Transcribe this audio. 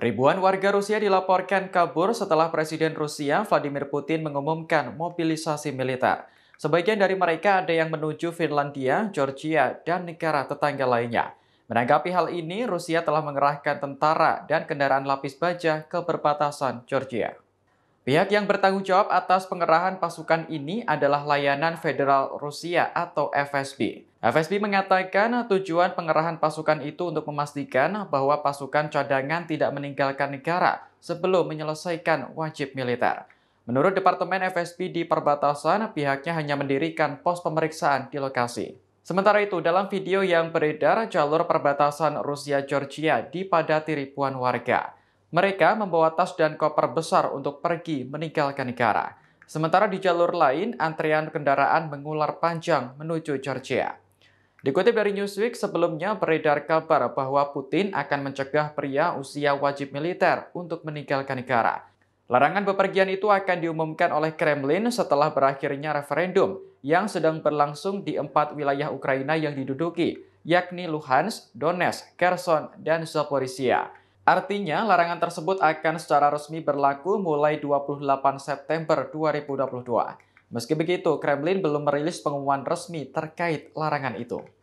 Ribuan warga Rusia dilaporkan kabur setelah Presiden Rusia Vladimir Putin mengumumkan mobilisasi militer. Sebagian dari mereka ada yang menuju Finlandia, Georgia, dan negara tetangga lainnya. Menanggapi hal ini, Rusia telah mengerahkan tentara dan kendaraan lapis baja ke perbatasan Georgia. Pihak yang bertanggung jawab atas pengerahan pasukan ini adalah layanan federal Rusia atau FSB. FSB mengatakan tujuan pengerahan pasukan itu untuk memastikan bahwa pasukan cadangan tidak meninggalkan negara sebelum menyelesaikan wajib militer. Menurut Departemen FSB di perbatasan, pihaknya hanya mendirikan pos pemeriksaan di lokasi. Sementara itu, dalam video yang beredar, jalur perbatasan Rusia-Georgia dipadati ribuan warga. Mereka membawa tas dan koper besar untuk pergi meninggalkan negara. Sementara di jalur lain, antrean kendaraan mengular panjang menuju Georgia. Dikutip dari Newsweek, sebelumnya beredar kabar bahwa Putin akan mencegah pria usia wajib militer untuk meninggalkan negara. Larangan bepergian itu akan diumumkan oleh Kremlin setelah berakhirnya referendum yang sedang berlangsung di empat wilayah Ukraina yang diduduki, yakni Luhansk, Donetsk, Kherson, dan Zaporizhia. Artinya, larangan tersebut akan secara resmi berlaku mulai 28 September 2022. Meski begitu, Kremlin belum merilis pengumuman resmi terkait larangan itu.